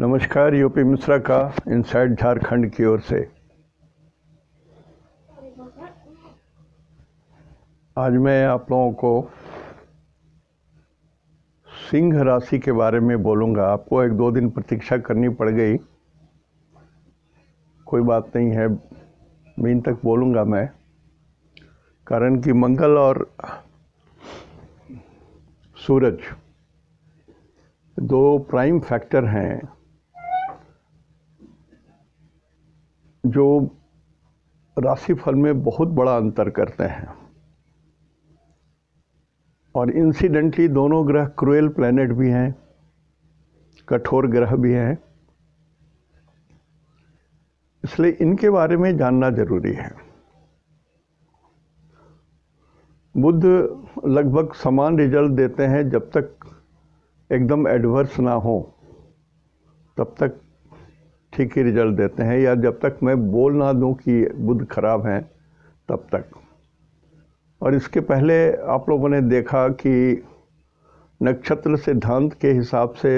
नमस्कार यूपी मिश्रा का इनसाइड झारखंड की ओर से आज मैं आप लोगों को सिंह राशि के बारे में बोलूँगा आपको एक दो दिन प्रतीक्षा करनी पड़ गई कोई बात नहीं है मीन तक बोलूँगा मैं कारण कि मंगल और सूरज दो प्राइम फैक्टर हैं जो राशिफल में बहुत बड़ा अंतर करते हैं और इंसिडेंटली दोनों ग्रह क्रुएल प्लैनेट भी हैं कठोर ग्रह भी हैं इसलिए इनके बारे में जानना जरूरी है बुद्ध लगभग समान रिजल्ट देते हैं जब तक एकदम एडवर्स ना हो तब तक ठीक ही रिजल्ट देते हैं या जब तक मैं बोल ना दूं कि बुद्ध खराब हैं तब तक और इसके पहले आप लोगों ने देखा कि नक्षत्र सिद्धांत के हिसाब से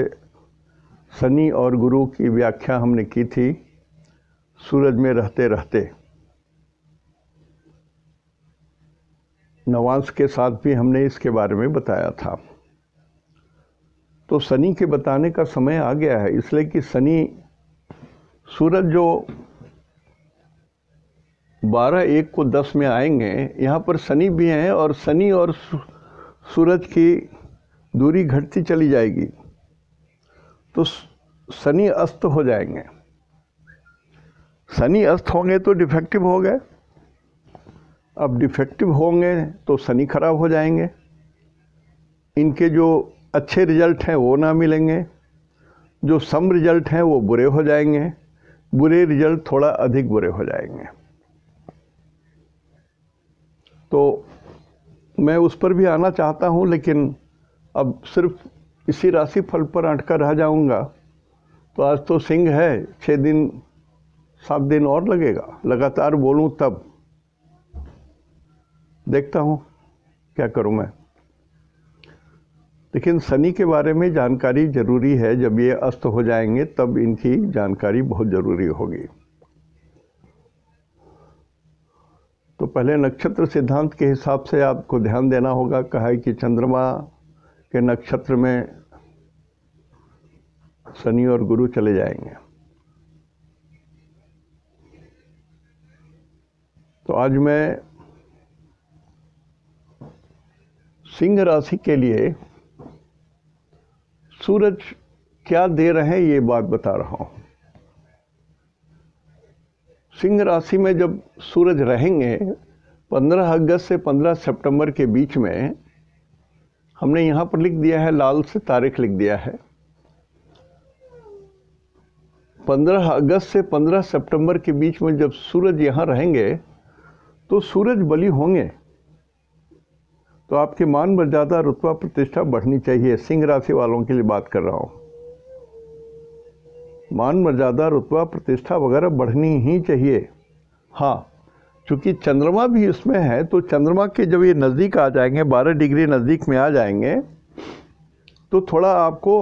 शनि और गुरु की व्याख्या हमने की थी सूरज में रहते रहते नवांश के साथ भी हमने इसके बारे में बताया था तो शनि के बताने का समय आ गया है इसलिए कि शनि सूरज जो बारह एक को दस में आएंगे यहाँ पर शनि भी हैं और शनि और सूरज की दूरी घटती चली जाएगी तो शनि अस्त हो जाएंगे शनि अस्त होंगे तो डिफेक्टिव हो गए अब डिफेक्टिव होंगे तो शनि खराब हो जाएंगे इनके जो अच्छे रिजल्ट हैं वो ना मिलेंगे जो सम रिजल्ट हैं वो बुरे हो जाएंगे बुरे रिजल्ट थोड़ा अधिक बुरे हो जाएंगे तो मैं उस पर भी आना चाहता हूं लेकिन अब सिर्फ इसी राशि फल पर अटका रह जाऊंगा तो आज तो सिंह है छः दिन सात दिन और लगेगा लगातार बोलूं तब देखता हूं क्या करूं मैं लेकिन शनि के बारे में जानकारी ज़रूरी है जब ये अस्त हो जाएंगे तब इनकी जानकारी बहुत ज़रूरी होगी तो पहले नक्षत्र सिद्धांत के हिसाब से आपको ध्यान देना होगा कहा कि चंद्रमा के नक्षत्र में शनि और गुरु चले जाएंगे तो आज मैं सिंह राशि के लिए सूरज क्या दे रहे हैं ये बात बता रहा हूं सिंह राशि में जब सूरज रहेंगे 15 अगस्त से 15 सितंबर के बीच में हमने यहाँ पर लिख दिया है लाल से तारीख लिख दिया है 15 अगस्त से 15 सितंबर के बीच में जब सूरज यहाँ रहेंगे तो सूरज बलि होंगे तो आपके मान मर्यादा रुतवा प्रतिष्ठा बढ़नी चाहिए सिंह राशि वालों के लिए बात कर रहा हूँ मान मर्यादा रुतवा प्रतिष्ठा वगैरह बढ़नी ही चाहिए हाँ चूँकि चंद्रमा भी इसमें है तो चंद्रमा के जब ये नज़दीक आ जाएंगे बारह डिग्री नज़दीक में आ जाएंगे तो थोड़ा आपको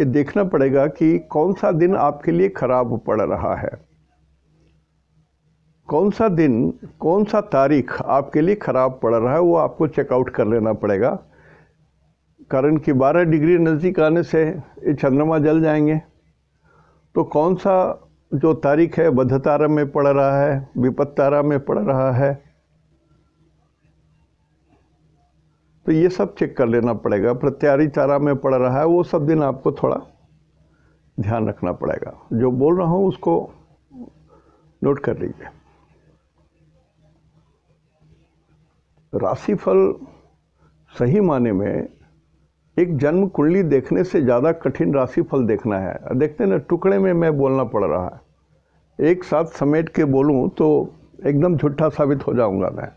ये देखना पड़ेगा कि कौन सा दिन आपके लिए ख़राब पड़ रहा है कौन सा दिन कौन सा तारीख आपके लिए ख़राब पड़ रहा है वो आपको चेकआउट कर लेना पड़ेगा कारण कि 12 डिग्री नज़दीक आने से ये चंद्रमा जल जाएंगे तो कौन सा जो तारीख है बध तारा में पड़ रहा है विपत तारा में पड़ रहा है तो ये सब चेक कर लेना पड़ेगा प्रत्यारी तारा में पड़ रहा है वो सब दिन आपको थोड़ा ध्यान रखना पड़ेगा जो बोल रहा हूँ उसको नोट कर लीजिए राशिफल सही माने में एक जन्म कुंडली देखने से ज़्यादा कठिन राशिफल देखना है देखते ना टुकड़े में मैं बोलना पड़ रहा है एक साथ समेट के बोलूं तो एकदम झूठा साबित हो जाऊंगा मैं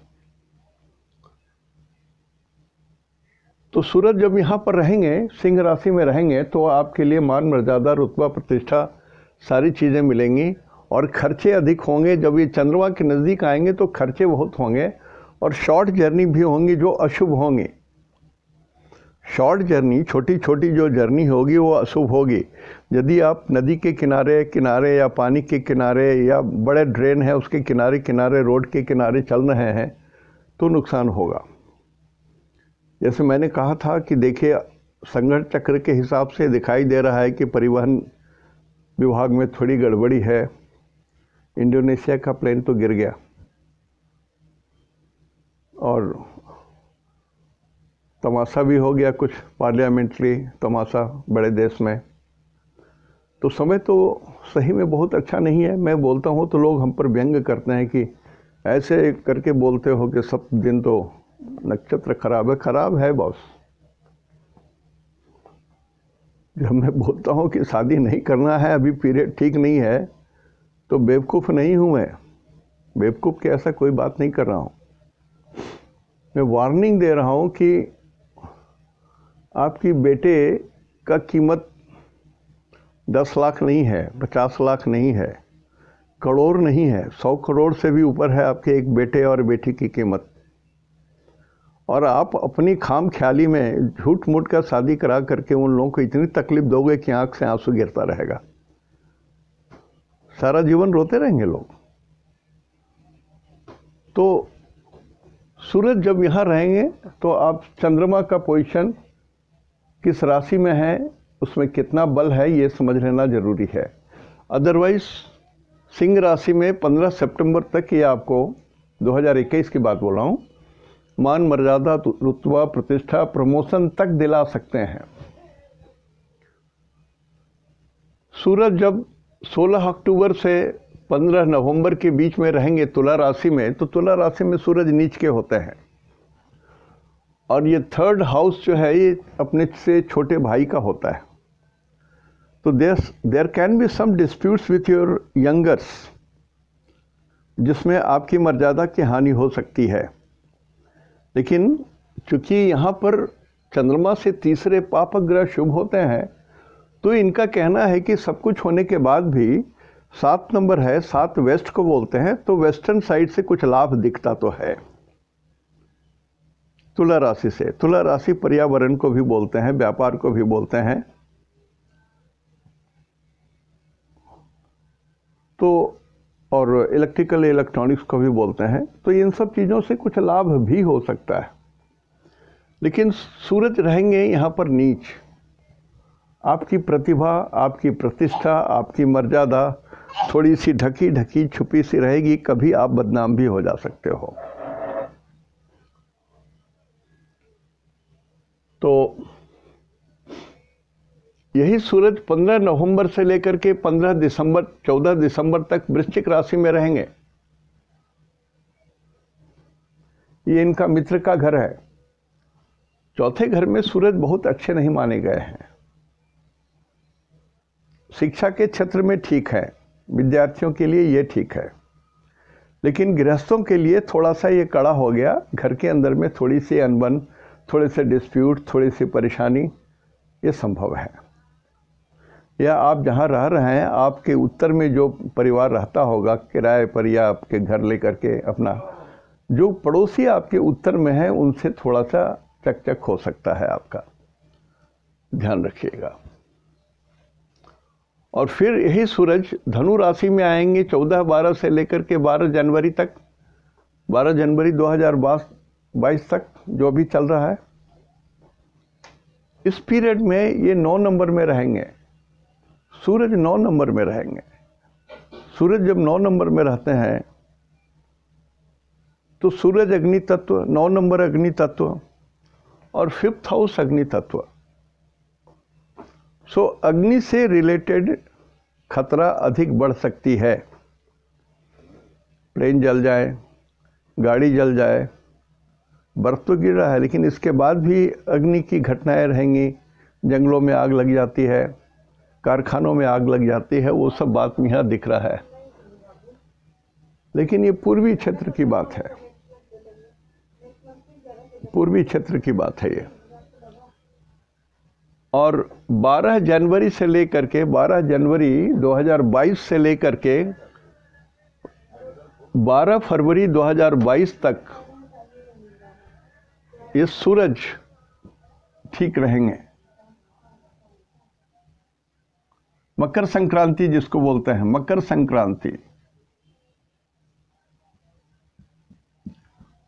तो सूरज जब यहाँ पर रहेंगे सिंह राशि में रहेंगे तो आपके लिए मान मर्यादा रुतबा प्रतिष्ठा सारी चीज़ें मिलेंगी और खर्चे अधिक होंगे जब ये चंद्रमा के नज़दीक आएंगे तो खर्चे बहुत होंगे और शॉर्ट जर्नी भी होंगी जो अशुभ होंगे शॉर्ट जर्नी छोटी छोटी जो जर्नी होगी वो अशुभ होगी यदि आप नदी के किनारे किनारे या पानी के किनारे या बड़े ड्रेन है उसके किनारे किनारे रोड के किनारे चल रहे हैं तो नुकसान होगा जैसे मैंने कहा था कि देखिए संघर्ष चक्र के हिसाब से दिखाई दे रहा है कि परिवहन विभाग में थोड़ी गड़बड़ी है इंडोनेशिया का प्लेन तो गिर गया और तमाशा भी हो गया कुछ पार्लियामेंट्री तमाशा बड़े देश में तो समय तो सही में बहुत अच्छा नहीं है मैं बोलता हूँ तो लोग हम पर व्यंग करते हैं कि ऐसे करके बोलते हो कि सब दिन तो नक्षत्र खराब है खराब है बॉस जब मैं बोलता हूँ कि शादी नहीं करना है अभी पीरियड ठीक नहीं है तो बेवकूफ़ नहीं हूँ मैं बेवकूफ़ की ऐसा कोई बात नहीं कर रहा हूँ मैं वार्निंग दे रहा हूँ कि आपकी बेटे का कीमत दस लाख नहीं है पचास लाख नहीं है करोड़ नहीं है सौ करोड़ से भी ऊपर है आपके एक बेटे और बेटी की कीमत और आप अपनी खाम ख्याली में झूठ मूठ का शादी करा करके उन लोगों को इतनी तकलीफ दोगे कि आंख से आंसू गिरता रहेगा सारा जीवन रोते रहेंगे लोग तो सूरज जब यहाँ रहेंगे तो आप चंद्रमा का पोजीशन किस राशि में है उसमें कितना बल है ये समझ लेना ज़रूरी है अदरवाइज़ सिंह राशि में 15 सितंबर तक ये आपको 2021 की बात बोल रहा हूँ मान मर्यादा रुतवा प्रतिष्ठा प्रमोशन तक दिला सकते हैं सूरज जब 16 अक्टूबर से पंद्रह नवंबर के बीच में रहेंगे तुला राशि में तो तुला राशि में सूरज नीच के होते हैं और ये थर्ड हाउस जो है ये अपने से छोटे भाई का होता है तो there there can be some disputes with your youngers जिसमें आपकी मर्यादा की हानि हो सकती है लेकिन चूंकि यहाँ पर चंद्रमा से तीसरे पाप ग्रह शुभ होते हैं तो इनका कहना है कि सब कुछ होने के बाद भी सात नंबर है सात वेस्ट को बोलते हैं तो वेस्टर्न साइड से कुछ लाभ दिखता तो है तुला राशि से तुला राशि पर्यावरण को भी बोलते हैं व्यापार को भी बोलते हैं तो और इलेक्ट्रिकल इलेक्ट्रॉनिक्स को भी बोलते हैं तो इन सब चीज़ों से कुछ लाभ भी हो सकता है लेकिन सूरज रहेंगे यहाँ पर नीच आपकी प्रतिभा आपकी प्रतिष्ठा आपकी मर्यादा थोड़ी सी ढकी ढकी छुपी सी रहेगी कभी आप बदनाम भी हो जा सकते हो तो यही सूरज 15 नवंबर से लेकर के 15 दिसंबर 14 दिसंबर तक वृश्चिक राशि में रहेंगे ये इनका मित्र का घर है चौथे घर में सूरज बहुत अच्छे नहीं माने गए हैं शिक्षा के क्षेत्र में ठीक है विद्यार्थियों के लिए ये ठीक है लेकिन गृहस्थों के लिए थोड़ा सा ये कड़ा हो गया घर के अंदर में थोड़ी सी अनबन थोड़े से डिस्प्यूट थोड़ी सी परेशानी ये संभव है या आप जहाँ रह रहे हैं आपके उत्तर में जो परिवार रहता होगा किराए पर या आपके घर लेकर के अपना जो पड़ोसी आपके उत्तर में है उनसे थोड़ा सा चकचक हो सकता है आपका ध्यान रखिएगा और फिर यही सूरज धनु राशि में आएंगे 14 बारह से लेकर के 12 जनवरी तक 12 जनवरी बाईस तक जो अभी चल रहा है इस पीरियड में ये नौ नंबर में रहेंगे सूरज नौ नंबर में रहेंगे सूरज जब नौ नंबर में रहते हैं तो सूरज अग्नि तत्व नौ नंबर अग्नि तत्व और फिफ्थ हाउस अग्नि तत्व सो अग्नि से रिलेटेड खतरा अधिक बढ़ सकती है प्लेन जल जाए गाड़ी जल जाए बर्फ तो गिर रहा है लेकिन इसके बाद भी अग्नि की घटनाएं रहेंगी जंगलों में आग लग जाती है कारखानों में आग लग जाती है वो सब बात में यहाँ दिख रहा है लेकिन ये पूर्वी क्षेत्र की बात है पूर्वी क्षेत्र की बात है ये और 12 जनवरी से लेकर के 12 जनवरी 2022 से लेकर के 12 फरवरी 2022 तक ये सूरज ठीक रहेंगे मकर संक्रांति जिसको बोलते हैं मकर संक्रांति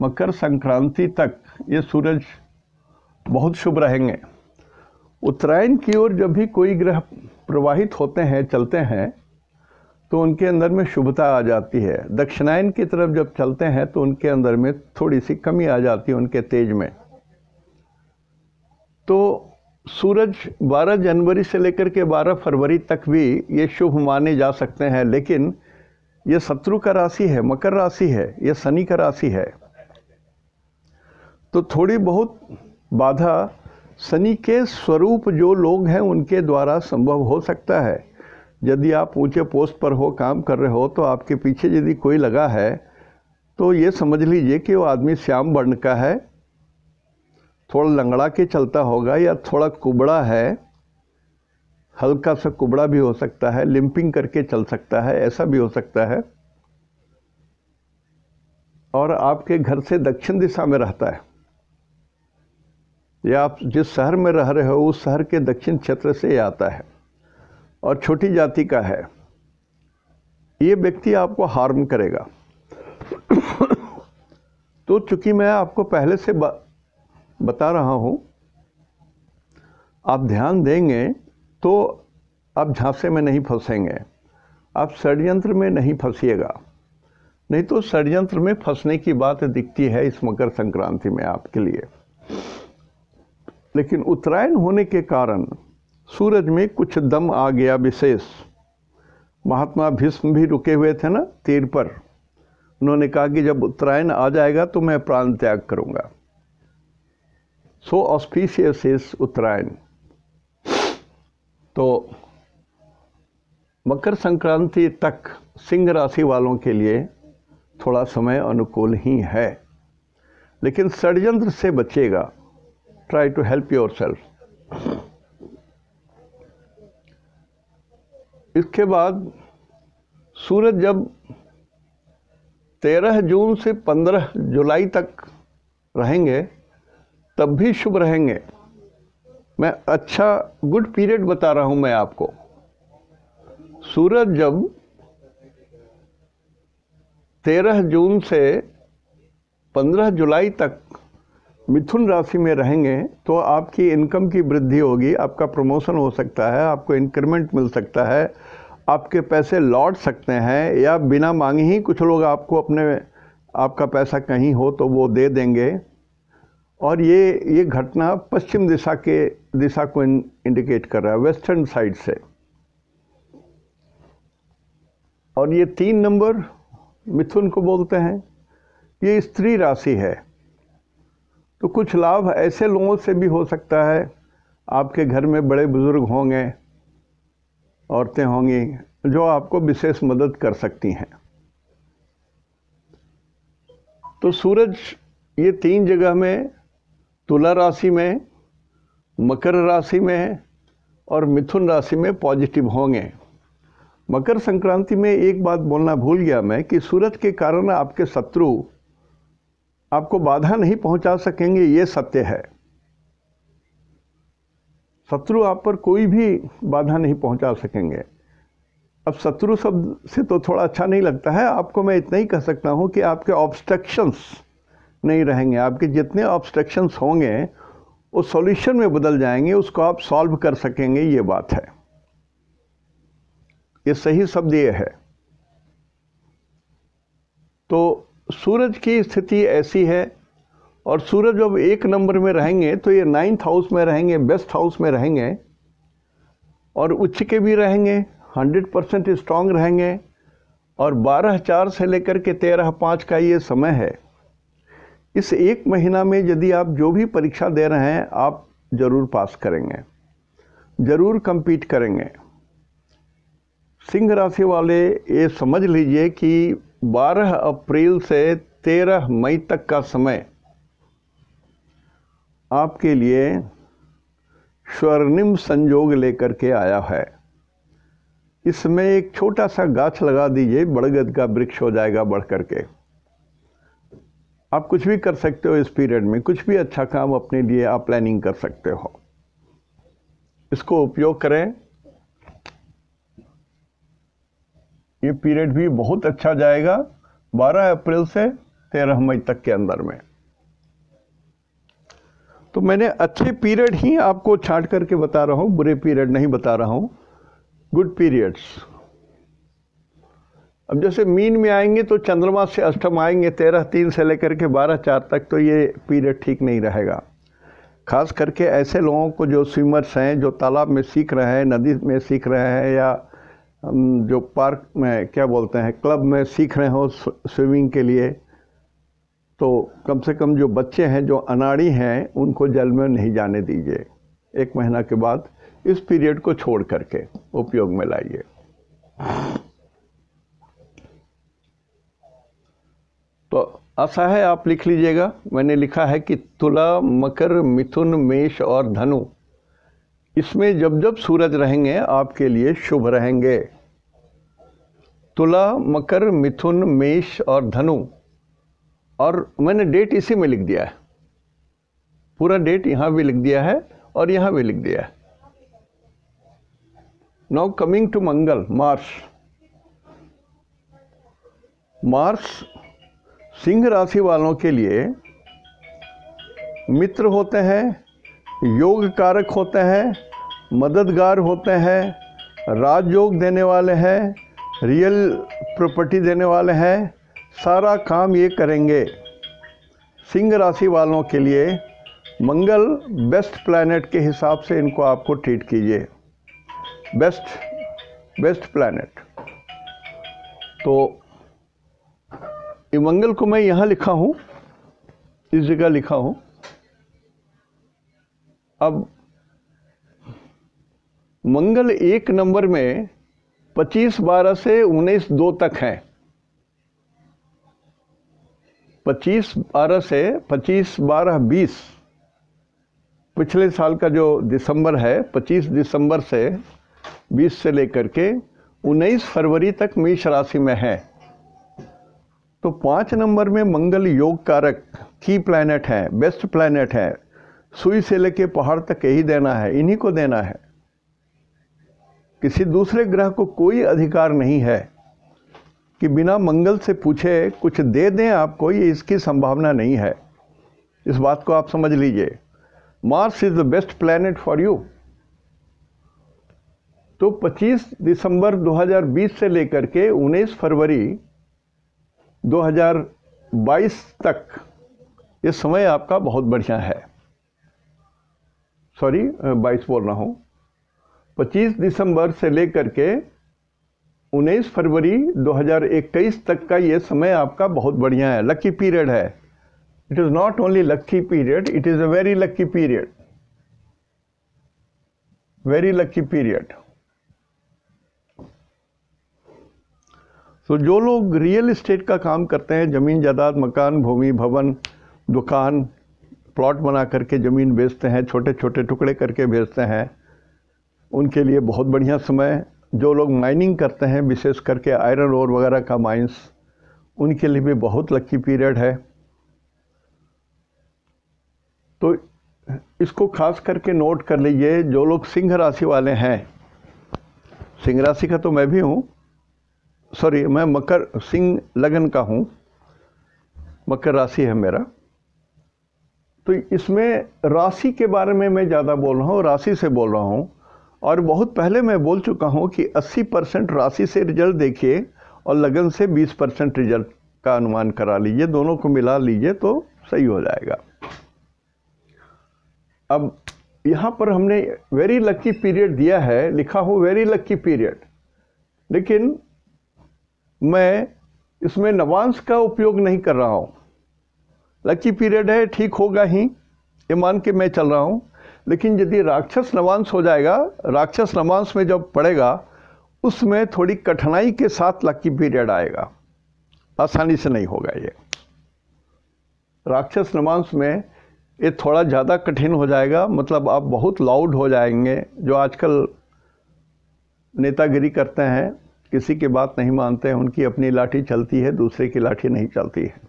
मकर संक्रांति तक ये सूरज बहुत शुभ रहेंगे उत्तरायण की ओर जब भी कोई ग्रह प्रवाहित होते हैं चलते हैं तो उनके अंदर में शुभता आ जाती है दक्षिणायन की तरफ जब चलते हैं तो उनके अंदर में थोड़ी सी कमी आ जाती है उनके तेज में तो सूरज 12 जनवरी से लेकर के 12 फरवरी तक भी ये शुभ माने जा सकते हैं लेकिन ये शत्रु का राशि है मकर राशि है ये शनि का राशि है तो थोड़ी बहुत बाधा शनि के स्वरूप जो लोग हैं उनके द्वारा संभव हो सकता है यदि आप ऊंचे पोस्ट पर हो काम कर रहे हो तो आपके पीछे यदि कोई लगा है तो ये समझ लीजिए कि वो आदमी श्याम वर्ण का है थोड़ा लंगड़ा के चलता होगा या थोड़ा कुबड़ा है हल्का सा कुबड़ा भी हो सकता है लिंपिंग करके चल सकता है ऐसा भी हो सकता है और आपके घर से दक्षिण दिशा में रहता है या आप जिस शहर में रह रहे हो उस शहर के दक्षिण क्षेत्र से आता है और छोटी जाति का है ये व्यक्ति आपको हार्म करेगा तो चूंकि मैं आपको पहले से बता रहा हूँ आप ध्यान देंगे तो आप झांसे में नहीं फंसेंगे आप षड्यंत्र में नहीं फंसीएगा नहीं तो षड्यंत्र में फंसने की बात दिखती है इस मकर संक्रांति में आपके लिए लेकिन उत्तरायण होने के कारण सूरज में कुछ दम आ गया विशेष महात्मा भीष्म भी रुके हुए थे ना तीर पर उन्होंने कहा कि जब उत्तरायण आ जाएगा तो मैं प्राण त्याग करूंगा सो ऑस्पिशियस इज उत्तरायण तो मकर संक्रांति तक सिंह राशि वालों के लिए थोड़ा समय अनुकूल ही है लेकिन षडयंत्र से बचेगा try to help yourself. इसके बाद सूरज जब 13 जून से 15 जुलाई तक रहेंगे तब भी शुभ रहेंगे मैं अच्छा गुड पीरियड बता रहा हूं मैं आपको सूरज जब 13 जून से 15 जुलाई तक मिथुन राशि में रहेंगे तो आपकी इनकम की वृद्धि होगी आपका प्रमोशन हो सकता है आपको इंक्रीमेंट मिल सकता है आपके पैसे लौट सकते हैं या बिना मांगे ही कुछ लोग आपको अपने आपका पैसा कहीं हो तो वो दे देंगे और ये ये घटना पश्चिम दिशा के दिशा को इन इंडिकेट कर रहा है वेस्टर्न साइड से और ये तीन नंबर मिथुन को बोलते हैं ये स्त्री राशि है तो कुछ लाभ ऐसे लोगों से भी हो सकता है आपके घर में बड़े बुज़ुर्ग होंगे औरतें होंगी जो आपको विशेष मदद कर सकती हैं तो सूरज ये तीन जगह में तुला राशि में मकर राशि में और मिथुन राशि में पॉजिटिव होंगे मकर संक्रांति में एक बात बोलना भूल गया मैं कि सूरज के कारण आपके शत्रु आपको बाधा नहीं पहुंचा सकेंगे ये सत्य है शत्रु आप पर कोई भी बाधा नहीं पहुंचा सकेंगे अब शत्रु शब्द से तो थोड़ा अच्छा नहीं लगता है आपको मैं इतना ही कह सकता हूं कि आपके ऑब्स्ट्रक्शंस नहीं रहेंगे आपके जितने ऑब्स्ट्रक्शंस होंगे वो सॉल्यूशन में बदल जाएंगे उसको आप सॉल्व कर सकेंगे ये बात है ये सही शब्द ये है तो सूरज की स्थिति ऐसी है और सूरज जब एक नंबर में रहेंगे तो ये नाइन्थ हाउस में रहेंगे बेस्ट हाउस में रहेंगे और उच्च के भी रहेंगे हंड्रेड परसेंट स्ट्रांग रहेंगे और बारह चार से लेकर के तेरह पाँच का ये समय है इस एक महीना में यदि आप जो भी परीक्षा दे रहे हैं आप ज़रूर पास करेंगे ज़रूर कंपीट करेंगे सिंह राशि वाले ये समझ लीजिए कि 12 अप्रैल से 13 मई तक का समय आपके लिए स्वर्णिम संजोग लेकर के आया है इसमें एक छोटा सा गाछ लगा दीजिए बड़गद का वृक्ष हो जाएगा बढ़ करके आप कुछ भी कर सकते हो इस पीरियड में कुछ भी अच्छा काम अपने लिए आप प्लानिंग कर सकते हो इसको उपयोग करें ये पीरियड भी बहुत अच्छा जाएगा 12 अप्रैल से 13 मई तक के अंदर में तो मैंने अच्छे पीरियड ही आपको छाट करके बता रहा हूँ बुरे पीरियड नहीं बता रहा हूँ गुड पीरियड्स अब जैसे मीन में आएंगे तो चंद्रमा से अष्टम आएंगे तेरह तीन से लेकर के बारह चार तक तो ये पीरियड ठीक नहीं रहेगा खास करके ऐसे लोगों को जो स्विमर्स हैं जो तालाब में सीख रहे हैं नदी में सीख रहे हैं या जो पार्क में क्या बोलते हैं क्लब में सीख रहे हो स्विमिंग के लिए तो कम से कम जो बच्चे हैं जो अनाड़ी हैं उनको जल में नहीं जाने दीजिए एक महीना के बाद इस पीरियड को छोड़ करके उपयोग में लाइए तो आशा है आप लिख लीजिएगा मैंने लिखा है कि तुला मकर मिथुन मेष और धनु इसमें जब जब सूरज रहेंगे आपके लिए शुभ रहेंगे तुला मकर मिथुन मेष और धनु और मैंने डेट इसी में लिख दिया है पूरा डेट यहां भी लिख दिया है और यहां भी लिख दिया है नाउ कमिंग टू मंगल मार्स मार्स सिंह राशि वालों के लिए मित्र होते हैं योग कारक होते हैं मददगार होते हैं राजयोग देने वाले हैं रियल प्रॉपर्टी देने वाले हैं सारा काम ये करेंगे सिंह राशि वालों के लिए मंगल बेस्ट प्लानट के हिसाब से इनको आपको ट्रीट कीजिए बेस्ट बेस्ट प्लानट तो ये मंगल को मैं यहाँ लिखा हूँ इस जगह लिखा हूँ अब मंगल एक नंबर में 25 बारह से उन्नीस दो तक है 25 बारह से 25 बारह बीस पिछले साल का जो दिसंबर है 25 दिसंबर से 20 से लेकर के 19 फरवरी तक मेष राशि में है तो पांच नंबर में मंगल योग कारक की प्लैनेट है बेस्ट प्लैनेट है सुई से लेके पहाड़ तक यही देना है इन्हीं को देना है किसी दूसरे ग्रह को कोई अधिकार नहीं है कि बिना मंगल से पूछे कुछ दे दें आपको ये इसकी संभावना नहीं है इस बात को आप समझ लीजिए Mars is the best planet for you तो 25 दिसंबर 2020 से लेकर के 19 फरवरी 2022 तक ये समय आपका बहुत बढ़िया है सॉरी बाईस बोल रहा हूँ पच्चीस दिसंबर से लेकर के उन्नीस फरवरी 2021 तक का ये समय आपका बहुत बढ़िया है लकी पीरियड है it is not only lucky period it is a very lucky period very lucky period तो जो लोग रियल इस्टेट का काम करते हैं ज़मीन जायदाद मकान भूमि भवन दुकान प्लॉट बना करके ज़मीन बेचते हैं छोटे छोटे टुकड़े करके बेचते हैं उनके लिए बहुत बढ़िया समय जो लोग माइनिंग करते हैं विशेष करके आयरन और वगैरह का माइंस उनके लिए भी बहुत लक्की पीरियड है तो इसको खास करके नोट कर लीजिए जो लोग सिंह राशि वाले हैं सिंह राशि का तो मैं भी हूँ सॉरी मैं मकर सिंह लगन का हूँ मकर राशि है मेरा तो इसमें राशि के बारे में मैं ज़्यादा बोल रहा हूँ राशि से बोल रहा हूँ और बहुत पहले मैं बोल चुका हूँ कि 80 परसेंट राशि से रिजल्ट देखिए और लगन से 20 परसेंट रिजल्ट का अनुमान करा लीजिए दोनों को मिला लीजिए तो सही हो जाएगा अब यहाँ पर हमने वेरी लक्की पीरियड दिया है लिखा हो वेरी लक्की पीरियड लेकिन मैं इसमें नवांश का उपयोग नहीं कर रहा हूँ लकी पीरियड है ठीक होगा ही ये मान के मैं चल रहा हूँ लेकिन यदि राक्षस नवांश हो जाएगा राक्षस नवांश में जब पड़ेगा उसमें थोड़ी कठिनाई के साथ लकी पीरियड आएगा आसानी से नहीं होगा ये राक्षस नवांश में ये थोड़ा ज़्यादा कठिन हो जाएगा मतलब आप बहुत लाउड हो जाएंगे जो आजकल नेतागिरी करते हैं किसी की बात नहीं मानते हैं उनकी अपनी लाठी चलती है दूसरे की लाठी नहीं चलती है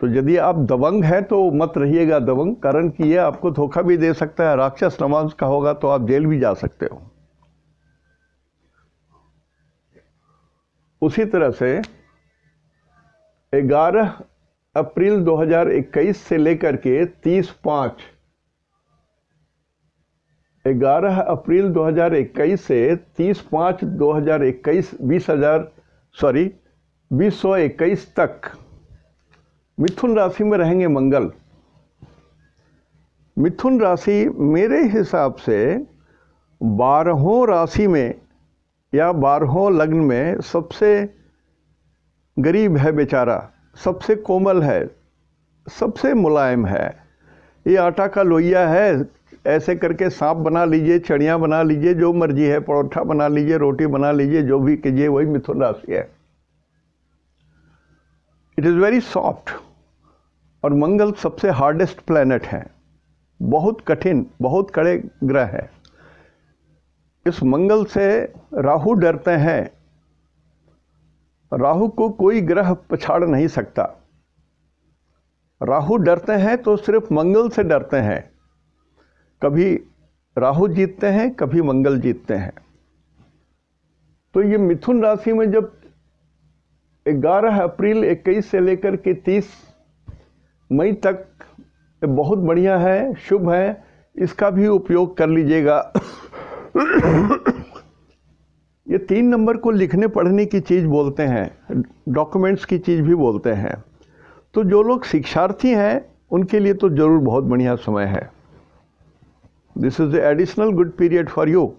तो यदि आप दबंग हैं तो मत रहिएगा दबंग कारण कि यह आपको धोखा भी दे सकता है राक्षस नमाज का होगा तो आप जेल भी जा सकते हो उसी तरह से 11 अप्रैल 2021 से लेकर के 30 पांच 11 अप्रैल 2021 से 30 पांच 2021 बीस हजार सॉरी बीस तक मिथुन राशि में रहेंगे मंगल मिथुन राशि मेरे हिसाब से बारहों राशि में या बारहों लग्न में सबसे गरीब है बेचारा सबसे कोमल है सबसे मुलायम है ये आटा का लोहिया है ऐसे करके सांप बना लीजिए चढ़िया बना लीजिए जो मर्जी है परोठा बना लीजिए रोटी बना लीजिए जो भी कीजिए वही मिथुन राशि है इट इज़ वेरी सॉफ्ट और मंगल सबसे हार्डेस्ट प्लैनेट है बहुत कठिन बहुत कड़े ग्रह है इस मंगल से राहु डरते हैं राहु को कोई ग्रह पछाड़ नहीं सकता राहु डरते हैं तो सिर्फ मंगल से डरते हैं कभी राहु जीतते हैं कभी मंगल जीतते हैं तो ये मिथुन राशि में जब 11 अप्रैल 21 से लेकर के मई तक बहुत बढ़िया है शुभ है इसका भी उपयोग कर लीजिएगा ये तीन नंबर को लिखने पढ़ने की चीज़ बोलते हैं डॉक्यूमेंट्स की चीज़ भी बोलते हैं तो जो लोग शिक्षार्थी हैं उनके लिए तो ज़रूर बहुत बढ़िया समय है this is additional good period for you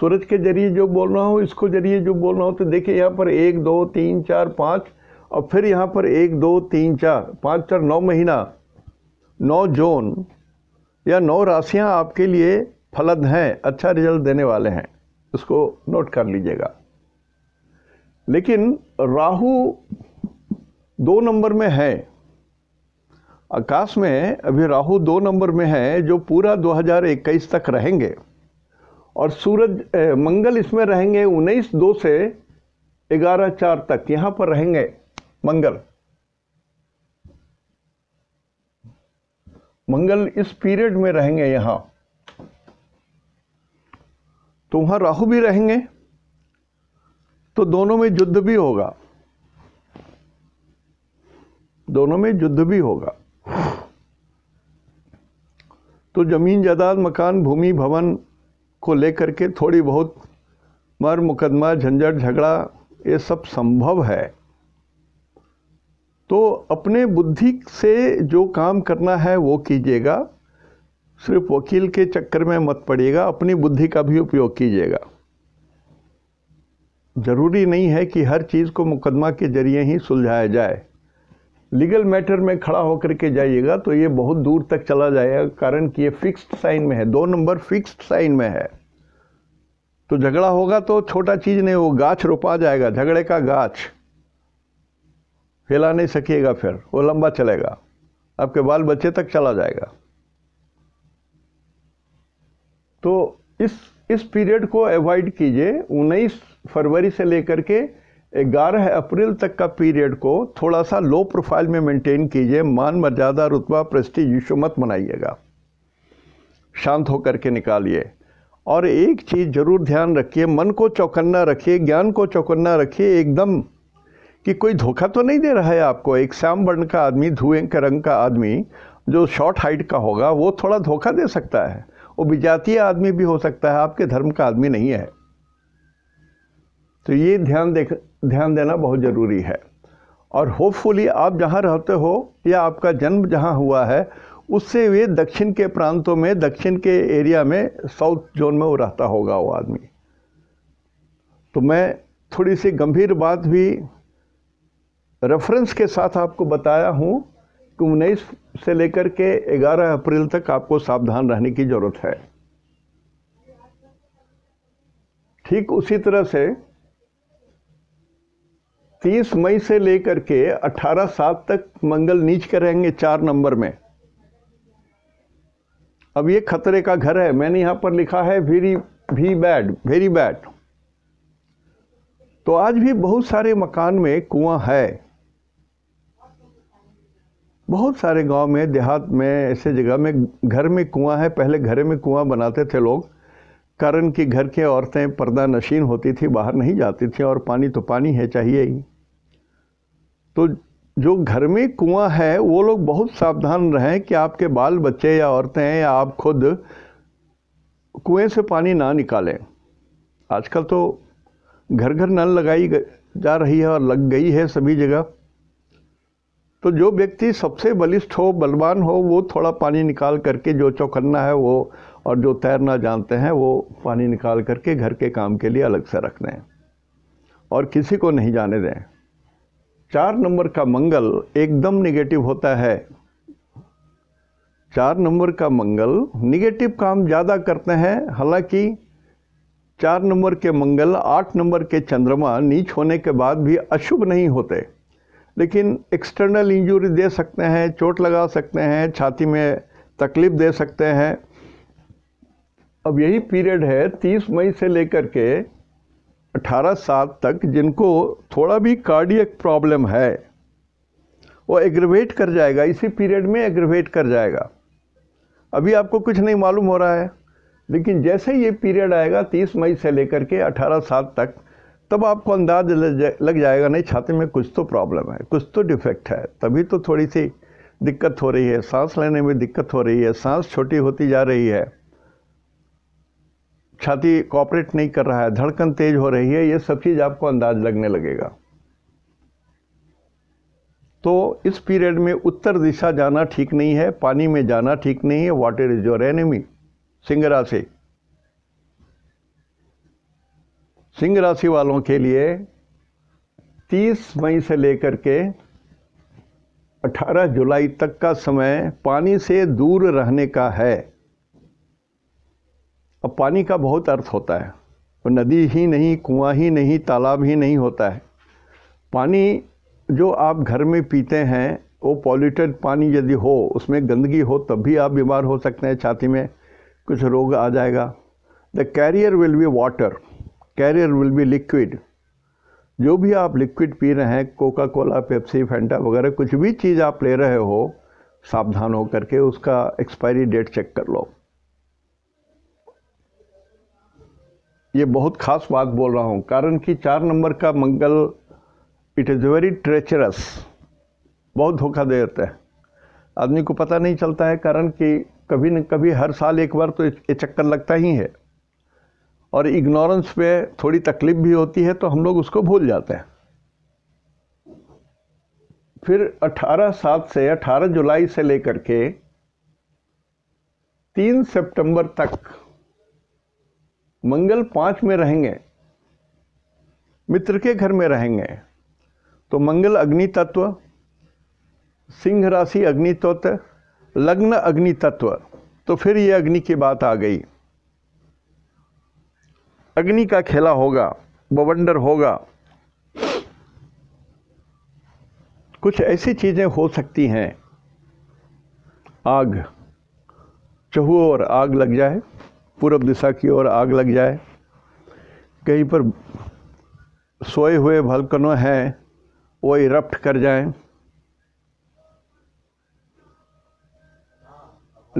सूरज के जरिए जो बोल रहा हूँ इसको जरिए जो बोल रहा हूँ तो देखिए यहाँ पर एक दो तीन चार पाँच और फिर यहाँ पर एक दो तीन चार पाँच चार नौ महीना नौ जोन या नौ राशियाँ आपके लिए फलद हैं अच्छा रिजल्ट देने वाले हैं इसको नोट कर लीजिएगा लेकिन राहु दो नंबर में है आकाश में अभी राहु दो नंबर में है जो पूरा 2021 तक रहेंगे और सूरज मंगल इसमें रहेंगे उन्नीस दो से ग्यारह चार तक यहाँ पर रहेंगे मंगल मंगल इस पीरियड में रहेंगे यहां तो वहां राहु भी रहेंगे तो दोनों में युद्ध भी होगा दोनों में युद्ध भी होगा तो जमीन जायदाद मकान भूमि भवन को लेकर के थोड़ी बहुत मर मुकदमा झंझट झगड़ा ये सब संभव है तो अपने बुद्धि से जो काम करना है वो कीजिएगा सिर्फ वकील के चक्कर में मत पड़िएगा अपनी बुद्धि का भी उपयोग कीजिएगा ज़रूरी नहीं है कि हर चीज़ को मुकदमा के जरिए ही सुलझाया जाए लीगल मैटर में खड़ा होकर के जाइएगा तो ये बहुत दूर तक चला जाएगा कारण कि ये फिक्स्ड साइन में है दो नंबर फिक्स्ड साइन में है तो झगड़ा होगा तो छोटा चीज़ नहीं वो गाछ रोपा जाएगा झगड़े का गाछ फैला नहीं सकिएगा फिर वो लंबा चलेगा आपके बाल बच्चे तक चला जाएगा तो इस इस पीरियड को अवॉइड कीजिए उन्नीस फरवरी से लेकर के ग्यारह अप्रैल तक का पीरियड को थोड़ा सा लो प्रोफाइल में मेंटेन कीजिए मान मर्यादा रुतबा प्रेस्टीज यीशु मत मनाइएगा शांत होकर के निकालिए और एक चीज़ ज़रूर ध्यान रखिए मन को चौकन्ना रखिए ज्ञान को चौकन्ना रखिए एकदम कि कोई धोखा तो नहीं दे रहा है आपको एक श्याम वर्ण का आदमी धुएं के रंग का आदमी जो शॉर्ट हाइट का होगा वो थोड़ा धोखा दे सकता है वो विजातीय आदमी भी हो सकता है आपके धर्म का आदमी नहीं है तो ये ध्यान देख ध्यान देना बहुत ज़रूरी है और होपफुली आप जहाँ रहते हो या आपका जन्म जहाँ हुआ है उससे वे दक्षिण के प्रांतों में दक्षिण के एरिया में साउथ जोन में वो रहता होगा वो आदमी तो मैं थोड़ी सी गंभीर बात भी रेफरेंस के साथ आपको बताया हूँ कि उन्नीस से लेकर के 11 अप्रैल तक आपको सावधान रहने की ज़रूरत है ठीक उसी तरह से 30 मई से लेकर के 18 सात तक मंगल नीच रहेंगे चार नंबर में अब ये खतरे का घर है मैंने यहाँ पर लिखा है वेरी भी बैड वेरी बैड तो आज भी बहुत सारे मकान में कुआं है बहुत सारे गांव में देहात में ऐसे जगह में घर में कुआं है पहले घर में कुआं बनाते थे लोग कारण कि घर के औरतें पर्दा नशीन होती थी बाहर नहीं जाती थी और पानी तो पानी है चाहिए ही तो जो घर में कुआं है वो लोग बहुत सावधान रहें कि आपके बाल बच्चे या औरतें या आप खुद कुएं से पानी ना निकालें आजकल तो घर घर नल लगाई जा रही है और लग गई है सभी जगह तो जो व्यक्ति सबसे बलिष्ठ हो बलवान हो वो थोड़ा पानी निकाल करके जो चौकन्ना है वो और जो तैरना जानते हैं वो पानी निकाल करके घर के काम के लिए अलग से रख दें और किसी को नहीं जाने दें चार नंबर का मंगल एकदम निगेटिव होता है चार नंबर का मंगल निगेटिव काम ज़्यादा करते हैं हालांकि चार नंबर के मंगल आठ नंबर के चंद्रमा नीच होने के बाद भी अशुभ नहीं होते लेकिन एक्सटर्नल इंजरी दे सकते हैं चोट लगा सकते हैं छाती में तकलीफ़ दे सकते हैं अब यही पीरियड है 30 मई से लेकर के 18 सात तक जिनको थोड़ा भी कार्डियक प्रॉब्लम है वो एग्रवेट कर जाएगा इसी पीरियड में एग्रवेट कर जाएगा अभी आपको कुछ नहीं मालूम हो रहा है लेकिन जैसे ये पीरियड आएगा 30 मई से लेकर के 18 सात तक तब आपको अंदाज लग जाएगा नहीं छाती में कुछ तो प्रॉब्लम है कुछ तो डिफेक्ट है तभी तो थोड़ी सी दिक्कत हो रही है सांस लेने में दिक्कत हो रही है सांस छोटी होती जा रही है छाती कॉपरेट नहीं कर रहा है धड़कन तेज हो रही है ये सब चीज़ आपको अंदाज लगने लगेगा तो इस पीरियड में उत्तर दिशा जाना ठीक नहीं है पानी में जाना ठीक नहीं है वाटर इज योर एनिमी सिंगरा से सिंह राशि वालों के लिए 30 मई से लेकर के 18 जुलाई तक का समय पानी से दूर रहने का है अब पानी का बहुत अर्थ होता है वो तो नदी ही नहीं कुआं ही नहीं तालाब ही नहीं होता है पानी जो आप घर में पीते हैं वो पॉल्यूटेड पानी यदि हो उसमें गंदगी हो तब भी आप बीमार हो सकते हैं छाती में कुछ रोग आ जाएगा the carrier will be water carrier will be liquid जो भी आप लिक्विड पी रहे हैं कोका कोला पेप्सी फेंटा वगैरह कुछ भी चीज़ आप ले रहे हो सावधान हो करके उसका एक्सपायरी डेट चेक कर लो ये बहुत खास बात बोल रहा हूँ कारण कि चार नंबर का मंगल इट इज़ वेरी ट्रेचरस बहुत धोखा दे देते हैं आदमी को पता नहीं चलता है कारण कि कभी न कभी हर साल एक बार तो ये चक्कर लगता ही है और इग्नोरेंस पे थोड़ी तकलीफ भी होती है तो हम लोग उसको भूल जाते हैं फिर 18 सात से 18 जुलाई से लेकर के 3 सितंबर तक मंगल पाँच में रहेंगे मित्र के घर में रहेंगे तो मंगल अग्नि तत्व सिंह राशि अग्नि तत्व लग्न अग्नि तत्व तो फिर ये अग्नि की बात आ गई अग्नि का खेला होगा बवंडर होगा कुछ ऐसी चीज़ें हो सकती हैं आग चहु और आग लग जाए पूर्व दिशा की ओर आग लग जाए कहीं पर सोए हुए भलकनों हैं वो इरप्ट कर जाए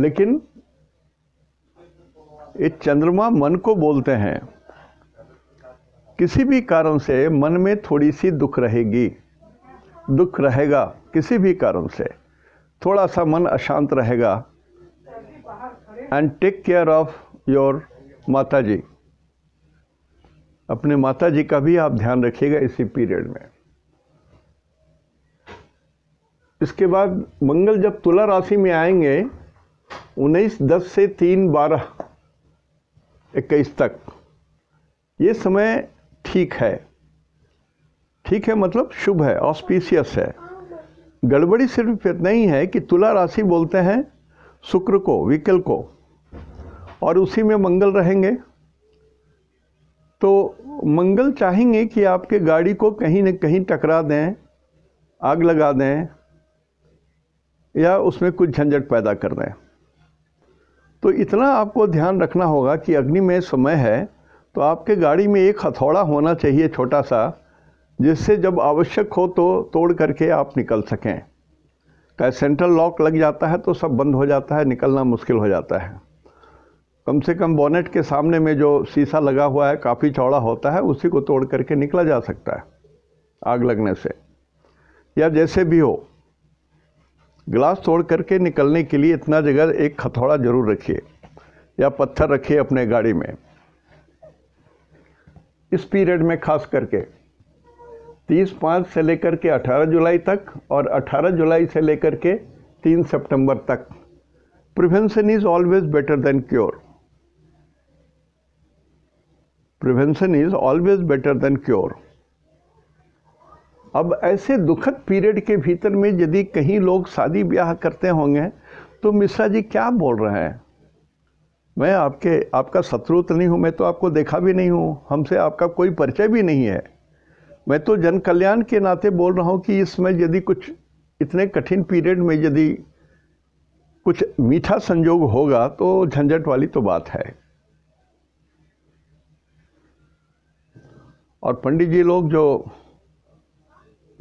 लेकिन ये चंद्रमा मन को बोलते हैं किसी भी कारण से मन में थोड़ी सी दुख रहेगी दुख रहेगा किसी भी कारण से थोड़ा सा मन अशांत रहेगा and take care of your माता जी अपने माता जी का भी आप ध्यान रखिएगा इसी पीरियड में इसके बाद मंगल जब तुला राशि में आएंगे उन्नीस दस से तीन बारह इक्कीस तक ये समय ठीक है ठीक है मतलब शुभ है ऑस्पिशियस है गड़बड़ी सिर्फ इतना ही है कि तुला राशि बोलते हैं शुक्र को विकल को और उसी में मंगल रहेंगे तो मंगल चाहेंगे कि आपके गाड़ी को कहीं न कहीं टकरा दें आग लगा दें या उसमें कुछ झंझट पैदा कर दें तो इतना आपको ध्यान रखना होगा कि अग्नि में समय है तो आपके गाड़ी में एक हथौड़ा होना चाहिए छोटा सा जिससे जब आवश्यक हो तो तोड़ करके आप निकल सकें क्या सेंट्रल लॉक लग जाता है तो सब बंद हो जाता है निकलना मुश्किल हो जाता है कम से कम बोनेट के सामने में जो शीशा लगा हुआ है काफ़ी चौड़ा होता है उसी को तोड़ करके निकला जा सकता है आग लगने से या जैसे भी हो ग्लास तोड़ करके निकलने के लिए इतना जगह एक हथौड़ा ज़रूर रखिए या पत्थर रखिए अपने गाड़ी में इस पीरियड में खास करके तीस पाँच से लेकर के अठारह जुलाई तक और अठारह जुलाई से लेकर के तीन सितंबर तक prevention is always better than cure prevention is always better than cure अब ऐसे दुखद पीरियड के भीतर में यदि कहीं लोग शादी ब्याह करते होंगे तो मिश्रा जी क्या बोल रहे हैं मैं आपके आपका शत्रु तो नहीं हूँ मैं तो आपको देखा भी नहीं हूँ हमसे आपका कोई परिचय भी नहीं है मैं तो जन कल्याण के नाते बोल रहा हूँ कि इसमें यदि कुछ इतने कठिन पीरियड में यदि कुछ मीठा संजोग होगा तो झंझट वाली तो बात है और पंडित जी लोग जो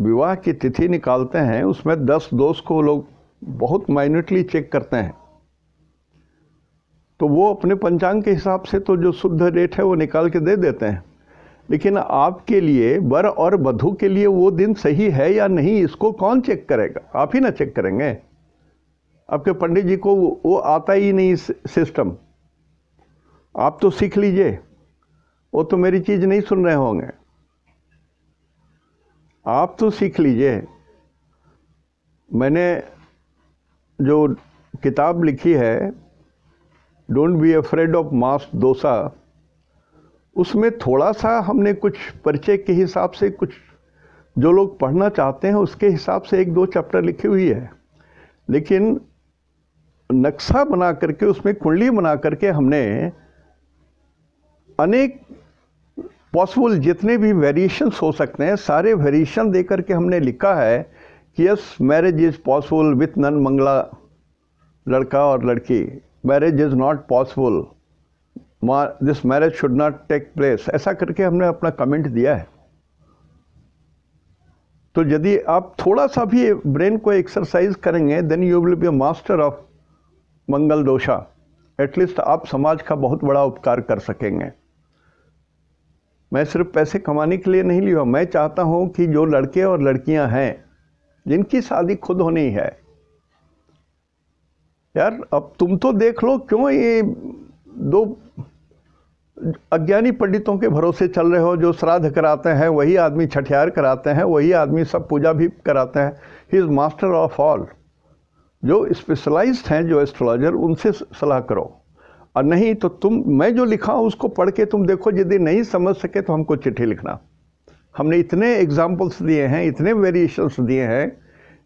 विवाह की तिथि निकालते हैं उसमें दस दोष को लोग बहुत माइन्यूटली चेक करते हैं तो वो अपने पंचांग के हिसाब से तो जो शुद्ध रेट है वो निकाल के दे देते हैं लेकिन आपके लिए वर और वधु के लिए वो दिन सही है या नहीं इसको कौन चेक करेगा आप ही ना चेक करेंगे आपके पंडित जी को वो आता ही नहीं सिस्टम आप तो सीख लीजिए वो तो मेरी चीज़ नहीं सुन रहे होंगे आप तो सीख लीजिए मैंने जो किताब लिखी है don't be afraid of Mars डोसा उसमें थोड़ा सा हमने कुछ परिचय के हिसाब से कुछ जो लोग पढ़ना चाहते हैं उसके हिसाब से एक दो चैप्टर लिखी हुई है लेकिन नक्शा बना करके उसमें कुंडली बना करके हमने अनेक पॉसिबल जितने भी वेरिएशंस हो सकते हैं सारे वेरिएशन दे करके हमने लिखा है कि yes marriage is possible with non मंगला लड़का और लड़की marriage is not possible this marriage should not take place ऐसा करके हमने अपना कमेंट दिया है तो यदि आप थोड़ा सा भी ब्रेन को एक्सरसाइज करेंगे then you will be master of मंगल दोषा एटलीस्ट आप समाज का बहुत बड़ा उपकार कर सकेंगे मैं सिर्फ पैसे कमाने के लिए नहीं लिया मैं चाहता हूँ कि जो लड़के और लड़कियाँ हैं जिनकी शादी खुद होनी है यार अब तुम तो देख लो क्यों ये दो अज्ञानी पंडितों के भरोसे चल रहे हो जो श्राद्ध कराते हैं वही आदमी छठियार कराते हैं वही आदमी सब पूजा भी कराते हैं he is master of all जो स्पेशलाइज हैं जो एस्ट्रोलॉजर उनसे सलाह करो और नहीं तो तुम मैं जो लिखा उसको पढ़ के तुम देखो यदि नहीं समझ सके तो हमको चिट्ठी लिखना हमने इतने एग्जाम्पल्स दिए हैं इतने वेरिएशंस दिए हैं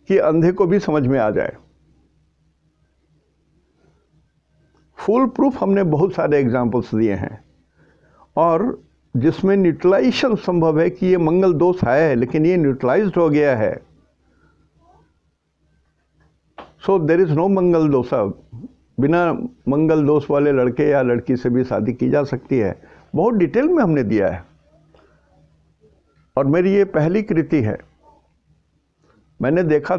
कि अंधे को भी समझ में आ जाए फुल प्रूफ हमने बहुत सारे एग्जाम्पल्स दिए हैं और जिसमें न्यूट्रलाइजेशन संभव है कि ये मंगल दोष आया है लेकिन ये न्यूट्रलाइज हो गया है सो देर इज़ नो मंगल दोषा बिना मंगल दोष वाले लड़के या लड़की से भी शादी की जा सकती है बहुत डिटेल में हमने दिया है और मेरी ये पहली कृति है मैंने देखा